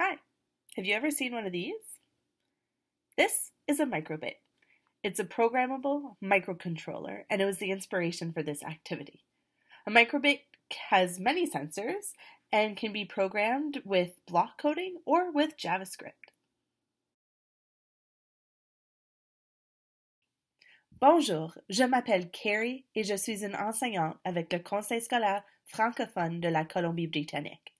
Hi, have you ever seen one of these? This is a microbit. It's a programmable microcontroller, and it was the inspiration for this activity. A microbit has many sensors and can be programmed with block coding or with JavaScript. Bonjour, je m'appelle Carrie et je suis une enseignante avec le Conseil scolaire francophone de la Colombie-Britannique.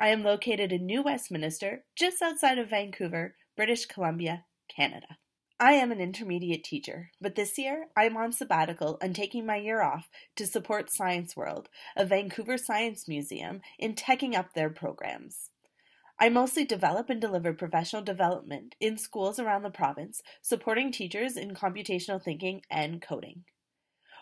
I am located in New Westminster, just outside of Vancouver, British Columbia, Canada. I am an intermediate teacher, but this year I'm on sabbatical and taking my year off to support Science World, a Vancouver science museum, in teching up their programs. I mostly develop and deliver professional development in schools around the province, supporting teachers in computational thinking and coding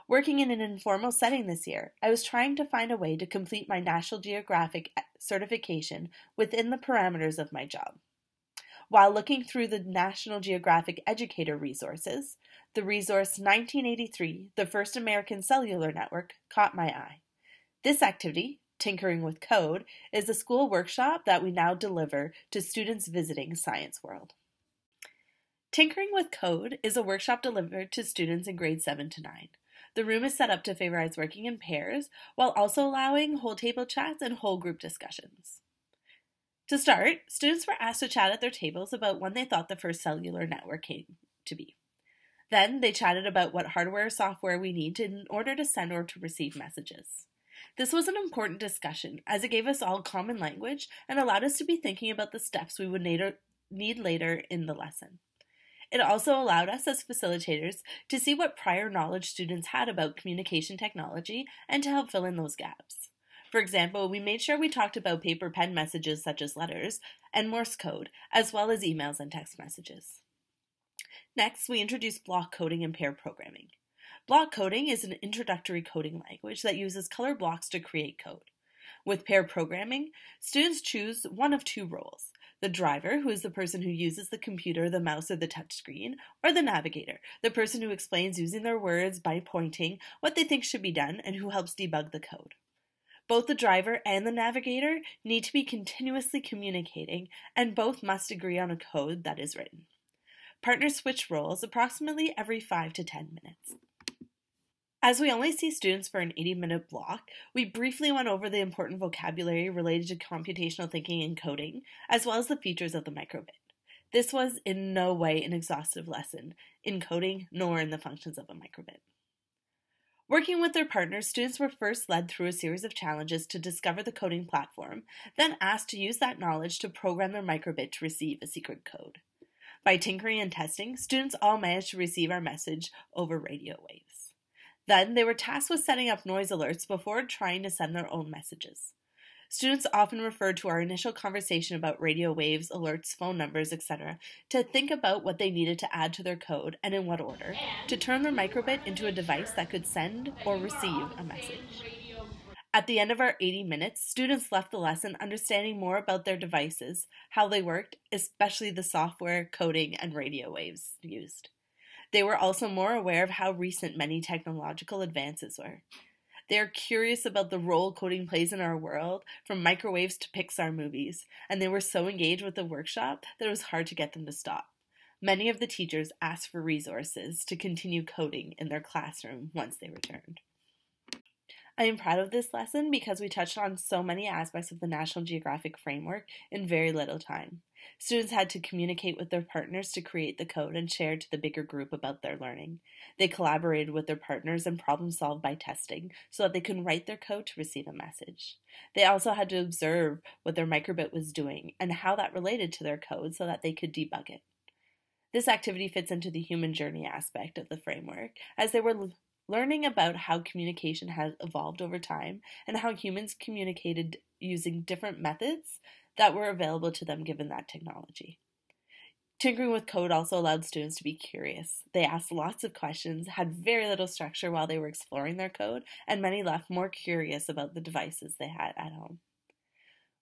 working in an informal setting this year, I was trying to find a way to complete my National Geographic eh, certification within the parameters of my job. While looking through the National Geographic Educator resources, the resource 1983, The First American Cellular Network, caught my eye. This activity, Tinkering with Code, is a school workshop that we now deliver to students visiting Science World. Tinkering with Code is a workshop delivered to students in grades 7 to 9. The room is set up to favorize working in pairs while also allowing whole table chats and whole group discussions. To start, students were asked to chat at their tables about when they thought the first cellular network came to be. Then they chatted about what hardware or software we need in order to send or to receive messages. This was an important discussion as it gave us all common language and allowed us to be thinking about the steps we would need later in the lesson. It also allowed us as facilitators to see what prior knowledge students had about communication technology and to help fill in those gaps. For example, we made sure we talked about paper pen messages such as letters and Morse code, as well as emails and text messages. Next, we introduced block coding and pair programming. Block coding is an introductory coding language that uses color blocks to create code. With pair programming, students choose one of two roles the driver, who is the person who uses the computer, the mouse, or the touchscreen, or the navigator, the person who explains using their words by pointing what they think should be done and who helps debug the code. Both the driver and the navigator need to be continuously communicating, and both must agree on a code that is written. Partners switch roles approximately every 5 to 10 minutes. As we only see students for an 80 minute block, we briefly went over the important vocabulary related to computational thinking and coding, as well as the features of the microbit. This was in no way an exhaustive lesson in coding nor in the functions of a microbit. Working with their partners, students were first led through a series of challenges to discover the coding platform, then asked to use that knowledge to program their microbit to receive a secret code. By tinkering and testing, students all managed to receive our message over radio waves. Then they were tasked with setting up noise alerts before trying to send their own messages. Students often referred to our initial conversation about radio waves, alerts, phone numbers, etc., to think about what they needed to add to their code and in what order, to turn their microbit into a device that could send or receive a message. At the end of our 80 minutes, students left the lesson understanding more about their devices, how they worked, especially the software, coding, and radio waves used. They were also more aware of how recent many technological advances were. They are curious about the role coding plays in our world, from microwaves to Pixar movies, and they were so engaged with the workshop that it was hard to get them to stop. Many of the teachers asked for resources to continue coding in their classroom once they returned. I am proud of this lesson because we touched on so many aspects of the National Geographic framework in very little time. Students had to communicate with their partners to create the code and share to the bigger group about their learning. They collaborated with their partners and problem solved by testing so that they could write their code to receive a message. They also had to observe what their microbit was doing and how that related to their code so that they could debug it. This activity fits into the human journey aspect of the framework, as they were learning about how communication has evolved over time and how humans communicated using different methods that were available to them given that technology. Tinkering with code also allowed students to be curious. They asked lots of questions, had very little structure while they were exploring their code, and many left more curious about the devices they had at home.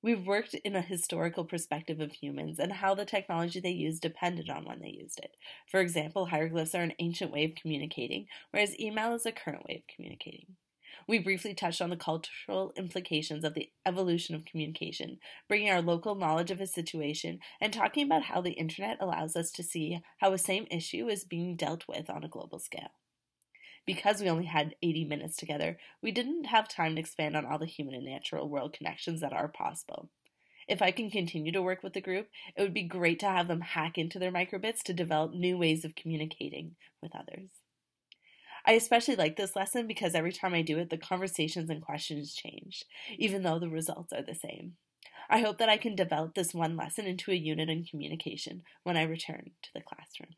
We've worked in a historical perspective of humans and how the technology they used depended on when they used it. For example, hieroglyphs are an ancient way of communicating, whereas email is a current way of communicating. We briefly touched on the cultural implications of the evolution of communication, bringing our local knowledge of a situation and talking about how the internet allows us to see how a same issue is being dealt with on a global scale because we only had 80 minutes together, we didn't have time to expand on all the human and natural world connections that are possible. If I can continue to work with the group, it would be great to have them hack into their microbits to develop new ways of communicating with others. I especially like this lesson because every time I do it, the conversations and questions change, even though the results are the same. I hope that I can develop this one lesson into a unit in communication when I return to the classroom.